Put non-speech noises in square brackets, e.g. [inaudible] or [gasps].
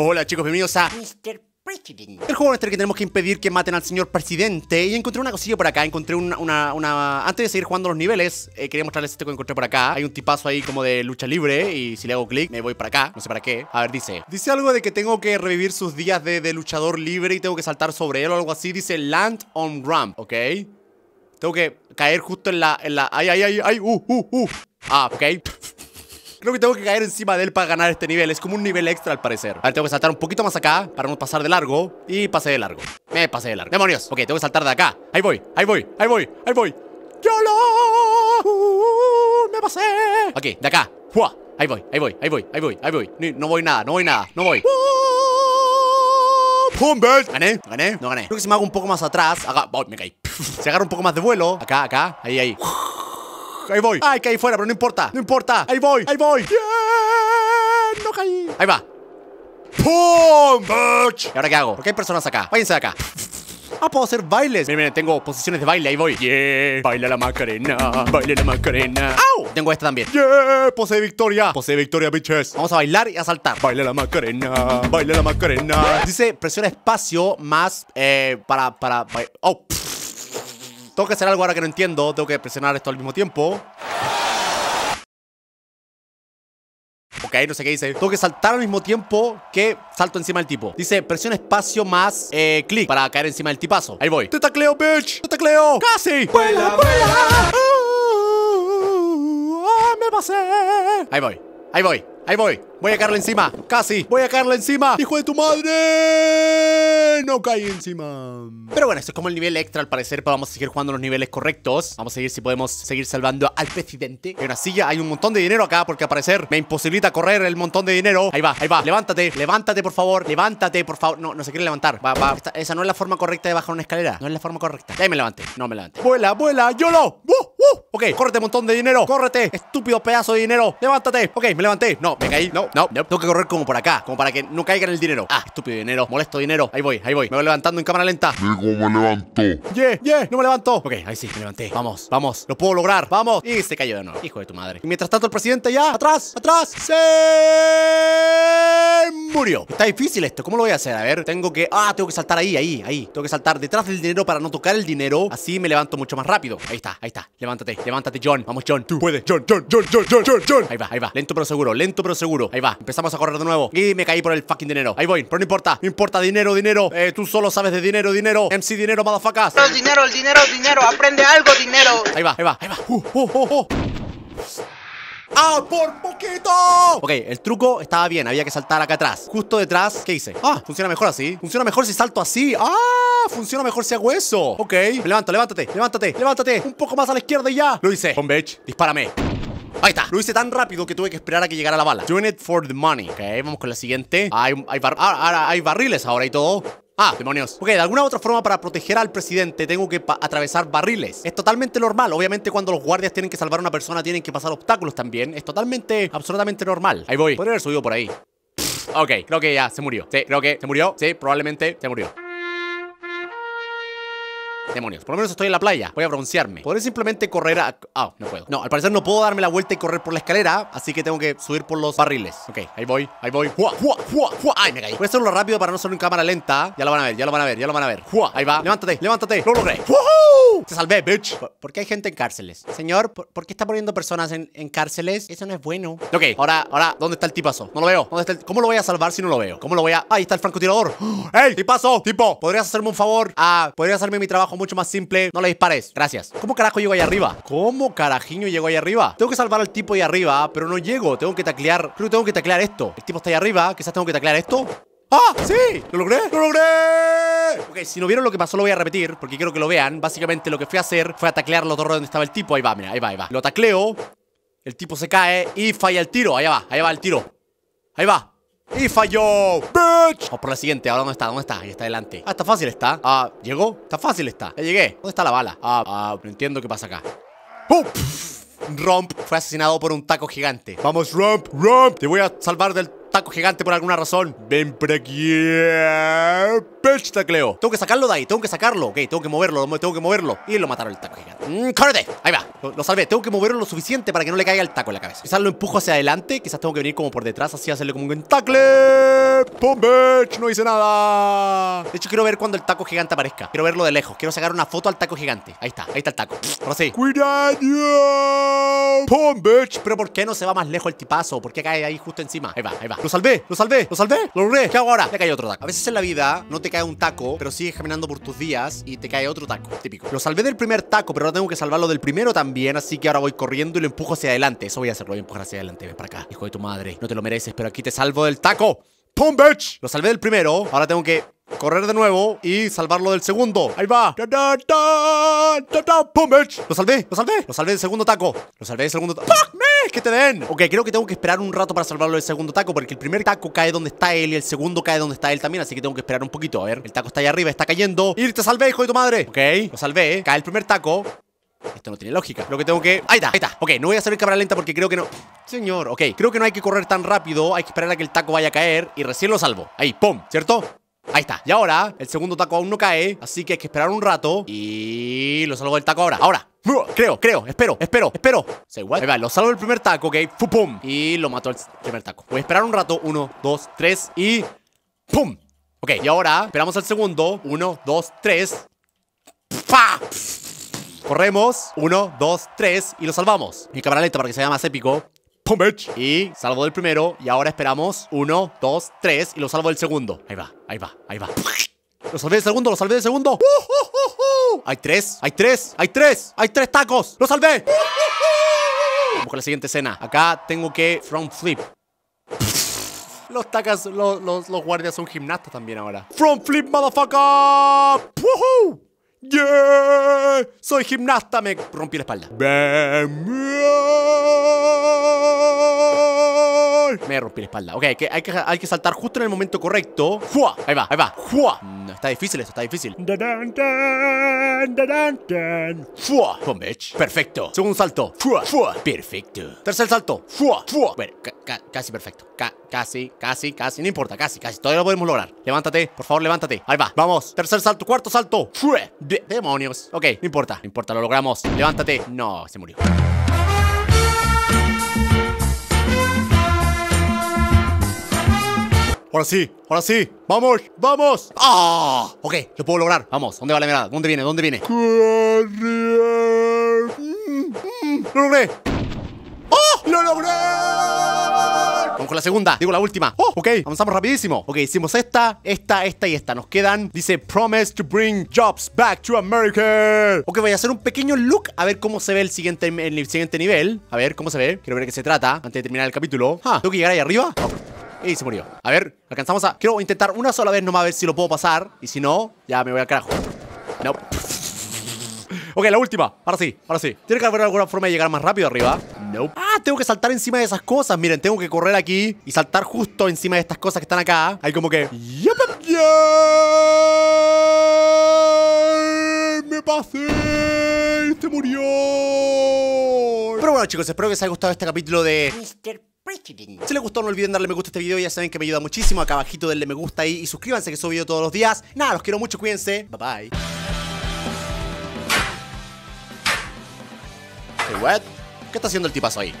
Hola chicos, bienvenidos a Mr. President. El juego en este que tenemos que impedir que maten al señor presidente. Y encontré una cosilla por acá. Encontré una. una, Antes de seguir jugando los niveles, eh, quería mostrarles este que encontré por acá. Hay un tipazo ahí como de lucha libre. Y si le hago clic, me voy para acá. No sé para qué. A ver, dice. Dice algo de que tengo que revivir sus días de, de luchador libre y tengo que saltar sobre él o algo así. Dice land on ramp, ¿ok? Tengo que caer justo en la. En la... Ay, ay, ay, ay. Uh, uh, uh. Ah, ok. Creo que tengo que caer encima de él para ganar este nivel. Es como un nivel extra al parecer. A ver, tengo que saltar un poquito más acá para no pasar de largo. Y pasé de largo. Me pasé de largo. ¡Demonios! Ok, tengo que saltar de acá. Ahí voy, ahí voy, ahí voy, ahí voy. ¡Yolo! ¡Me pasé! Ok, de acá. ¡Fua! Ahí voy, ahí voy, ahí voy, ahí voy, ahí voy. No, voy nada, no voy nada, no voy. ¡Pum, Gané, gané, no gané. Creo que si me hago un poco más atrás, haga... Oh, me caí. Se [laughs] agarra un poco más de vuelo. Acá, acá, ahí, ahí ahí voy. Ay, ahí fuera, pero no importa. No importa. Ahí voy, ahí voy. Yeah, no caí. Ahí va. ¡Pum! ¿Y ahora qué hago? Porque hay personas acá. Váyanse de acá. Ah, puedo hacer bailes. Miren, miren, tengo posiciones de baile. Ahí voy. Yeah. Baila la macarena. Baila la macarena. ¡Au! Tengo esta también. Yeah. posee victoria. posee victoria, bitches. Vamos a bailar y a saltar. Baila la macarena. Baila la macarena. Dice presiona espacio más eh, para, para, para. Oh, tengo que hacer algo ahora que no entiendo. Tengo que presionar esto al mismo tiempo. Ok, no sé qué dice. Tengo que saltar al mismo tiempo que salto encima del tipo. Dice, presiona espacio más eh, clic para caer encima del tipazo. Ahí voy. ¡Te tacleo, bitch! ¡Te tacleo! ¡Casi! ¡Vuela, vuela! Ah, ¡Me pasé! Ahí voy. Ahí voy. Ahí voy. Voy a caerle encima. Casi. Voy a caerle encima. ¡Hijo de tu madre! No caí encima. Pero bueno, esto es como el nivel extra al parecer. Pero vamos a seguir jugando los niveles correctos. Vamos a seguir si podemos seguir salvando al presidente. Hay una silla. Hay un montón de dinero acá. Porque al parecer me imposibilita correr el montón de dinero. Ahí va, ahí va. Levántate. Levántate, por favor. Levántate, por favor. No, no se quiere levantar. Va, va. esa no es la forma correcta de bajar una escalera. No es la forma correcta. ahí me levanté. No me levanté. Vuela, vuela. YOLO. ¡Uh! ¡Uh! Ok, córrete, montón de dinero. Córrete. Estúpido pedazo de dinero. Levántate. Ok, me levanté. No, venga ahí, no, no, Tengo que correr como por acá, como para que no caiga en el dinero. Ah, estúpido dinero, molesto dinero. Ahí voy, ahí voy. Me voy levantando en cámara lenta. Digo me levantó. Yeah, yeah, no me levantó. Ok, ahí sí, me levanté. Vamos, vamos, lo puedo lograr, vamos. Y se cayó de nuevo. Hijo de tu madre. Y mientras tanto, el presidente ya, atrás, atrás. ¡Sí! Está difícil esto. ¿Cómo lo voy a hacer? A ver, tengo que... Ah, tengo que saltar ahí, ahí, ahí. Tengo que saltar detrás del dinero para no tocar el dinero. Así me levanto mucho más rápido. Ahí está, ahí está. Levántate, levántate, John. Vamos, John. Tú puedes. John, John, John, John, John, John, John. Ahí va, ahí va. Lento pero seguro, lento pero seguro. Ahí va. Empezamos a correr de nuevo. Y me caí por el fucking dinero. Ahí voy. Pero no importa. No importa, dinero, dinero. Eh, tú solo sabes de dinero, dinero. MC dinero, motherfuckers. El dinero, el dinero, el dinero. Aprende algo, dinero. Ahí va, ahí va, ahí va. Uh, uh, uh, uh. ¡Ah, por poquito! Ok, el truco estaba bien, había que saltar acá atrás. Justo detrás, ¿qué hice? Ah, funciona mejor así. Funciona mejor si salto así. ¡Ah! Funciona mejor si hago eso. Ok, Levanta, levántate, levántate, levántate. Un poco más a la izquierda y ya. Lo hice. Bombech, dispárame. Ahí está, lo hice tan rápido que tuve que esperar a que llegara la bala Doing it for the money Ok, vamos con la siguiente hay, ah, ahora, hay barriles ahora y todo Ah, demonios. Ok, de alguna otra forma para proteger al presidente tengo que atravesar barriles. Es totalmente normal. Obviamente cuando los guardias tienen que salvar a una persona tienen que pasar obstáculos también. Es totalmente, absolutamente normal. Ahí voy. Podría haber subido por ahí. ok, creo que ya se murió. Sí, creo que se murió. Sí, probablemente se murió. Demonios, por lo menos estoy en la playa Voy a broncearme Podré simplemente correr a... Ah, no puedo No, al parecer no puedo darme la vuelta y correr por la escalera Así que tengo que subir por los barriles Ok, ahí voy, ahí voy ¡Hua, jua, jua, jua! Ay, me caí Voy a hacerlo rápido para no ser en cámara lenta Ya lo van a ver, ya lo van a ver, ya lo van a ver Ahí va, levántate, levántate Lo logré ¡Woohoo! Se Te salvé, bitch. ¿Por, qué hay gente en cárceles? Señor, ¿por, qué está poniendo personas en, cárceles? Eso no es bueno. Ok, ahora, ahora, ¿dónde está el tipazo? No lo veo. ¿Cómo lo voy a salvar si no lo veo? ¿Cómo lo voy a...? Ahí está el francotirador. [gasps] ¡Ey, tipazo! Tipo, ¿podrías hacerme un favor? Ah, ¿podrías hacerme mi trabajo mucho más simple? No le dispares. Gracias. ¿Cómo carajo llego ahí arriba? ¿Cómo carajinho llego ahí arriba? Tengo que salvar al tipo ahí arriba, pero no llego. Tengo que taclear... Creo que tengo que taclear esto. El tipo está ahí arriba. Quizás tengo que taclear esto. ¡Ah! ¡Sí! ¡Lo logré! ¡Lo logré! Ok, si no vieron lo que pasó lo voy a repetir Porque quiero que lo vean Básicamente lo que fui a hacer fue a taclear la donde estaba el tipo Ahí va, mira, ahí va, ahí va Lo tacleo El tipo se cae y falla el tiro Ahí va, ahí va el tiro Ahí va y falló ¡Bitch! Vamos por la siguiente Ahora, ¿dónde está? ¿Dónde está? Ahí está adelante Ah, está fácil está Ah, ¿llegó? Está fácil está Ya llegué ¿Dónde está la bala? Ah, ah no entiendo qué pasa acá ¡Oh! Romp fue asesinado por un taco gigante Vamos, Romp, Romp Te voy a salvar del taco gigante por alguna razón. Ven por aquí. Pitch tacleo. Tengo que sacarlo de ahí, tengo que sacarlo. Ok, tengo que moverlo, tengo que moverlo. Y lo mataron el taco gigante. Mm, ahí va. Lo, salvé. Tengo que moverlo lo suficiente para que no le caiga el taco en la cabeza. Quizás lo empujo hacia adelante. Quizás tengo que venir como por detrás, así hacerle como un tacle. ¡Pum, bitch! No hice nada. De hecho, quiero ver cuando el taco gigante aparezca. Quiero verlo de lejos. Quiero sacar una foto al taco gigante. Ahí está, ahí está el taco. Ahora sí. ¡Cuidado! ¡Pum, bitch! Pero ¿por qué no se va más lejos el tipazo? ¿Por qué cae ahí justo encima? Ahí va, ahí va. Lo salvé, lo salvé, lo salvé. ¿Qué hago ahora? Le cae otro taco. A veces en la vida no te cae un taco, pero sigues caminando por tus días y te cae otro taco, típico. Lo salvé del primer taco, pero ahora tengo que salvarlo del primero también, así que ahora voy corriendo y lo empujo hacia adelante. Eso voy a hacerlo, voy a empujar hacia adelante, ven para acá. Hijo de tu madre, no te lo mereces, pero aquí te salvo del taco. ¡Pum, bitch! Lo salvé del primero, ahora tengo que correr de nuevo y salvarlo del segundo. Ahí va. ¡Da, pum Lo salvé, lo salvé. Lo salvé del segundo taco. Lo salvé del segundo taco que te den? Ok, creo que tengo que esperar un rato para salvarlo del segundo taco Porque el primer taco cae donde está él y el segundo cae donde está él también Así que tengo que esperar un poquito, a ver El taco está ahí arriba, está cayendo ¡Y te salvé, hijo de tu madre! Ok, lo salvé, cae el primer taco esto no tiene lógica. Lo que tengo que... Ahí está, ahí está. Ok, no voy a salir cámara lenta porque creo que no... Señor, ok. Creo que no hay que correr tan rápido. Hay que esperar a que el taco vaya a caer y recién lo salvo. Ahí, ¡pum! ¿Cierto? Ahí está. Y ahora, el segundo taco aún no cae. Así que hay que esperar un rato. Y lo salvo del taco ahora. Ahora, Creo, creo, espero, espero, espero. Ahí va, lo salvo del primer taco, ok. ¡Pum! Y lo mató el primer taco. Voy a esperar un rato. Uno, dos, tres y. ¡Pum! Ok, y ahora esperamos al segundo. Uno, dos, tres. ¡Fa! Corremos. Uno, dos, tres. Y lo salvamos. Mi camaraleta para que se sea más épico. ¡Pum, Y salvo del primero. Y ahora esperamos. Uno, dos, tres. Y lo salvo del segundo. Ahí va, ahí va, ahí va. Lo salvé del segundo, lo salvé del segundo. ¡Uh, uh, uh, uh! Hay tres, hay tres, hay tres, hay tres tacos. ¡Lo salvé! Vamos con la siguiente escena. Acá tengo que front flip. Los tacas, los, guardias son gimnastas también ahora. Front flip, motherfucker. ¡Woohoo! ¡Yeah! Soy gimnasta, me rompí la espalda. Me rompí la espalda. Ok, hay que, saltar justo en el momento correcto. Ahí va, ahí va. No, está difícil esto, está difícil. ¡Fua! Perfecto. Segundo salto. ¡Fua! ¡Fua! Perfecto. Tercer salto. ¡Fua! ¡Fua! Bueno, casi perfecto. casi, casi, casi. No importa, casi, casi. Todavía lo podemos lograr. Levántate, por favor, levántate. Ahí va. Vamos. Tercer salto, cuarto salto. ¡Fua! demonios. Ok, no importa. No importa, lo logramos. Levántate. No, se murió. Ahora sí, ahora sí. ¡Vamos! ¡Vamos! ¡Ah! Ok, lo puedo lograr. Vamos, ¿dónde va la mirada? ¿Dónde viene? ¿Dónde viene? ¡Lo logré! ¡Oh! ¡Lo logré! Vamos con la segunda, digo la última. ¡Oh! Ok, avanzamos rapidísimo. Ok, hicimos esta, esta, esta y esta. Nos quedan, dice, Promise to bring jobs back to America. Ok, voy a hacer un pequeño look a ver cómo se ve el siguiente, el siguiente nivel. A ver cómo se ve. Quiero ver de qué se trata antes de terminar el capítulo. Ah, ¿Tengo que llegar ahí arriba? Y se murió. A ver, alcanzamos a... Quiero intentar una sola vez nomás a ver si lo puedo pasar. Y si no, ya me voy al carajo. No. Ok, la última. Ahora sí, ahora sí. Tiene que haber alguna forma de llegar más rápido arriba. No. Ah, tengo que saltar encima de esas cosas. Miren, tengo que correr aquí y saltar justo encima de estas cosas que están acá. Hay como que... ¡Me pasé! ¡Se murió! Pero bueno, chicos, espero que os haya gustado este capítulo de... Mr. Si les gustó no olviden darle me gusta a este video, ya saben que me ayuda muchísimo. Acá abajito denle me gusta ahí y suscríbanse que subo video todos los días. Nada, los quiero mucho, cuídense. Bye bye. what? ¿Qué está haciendo el tipazo ahí?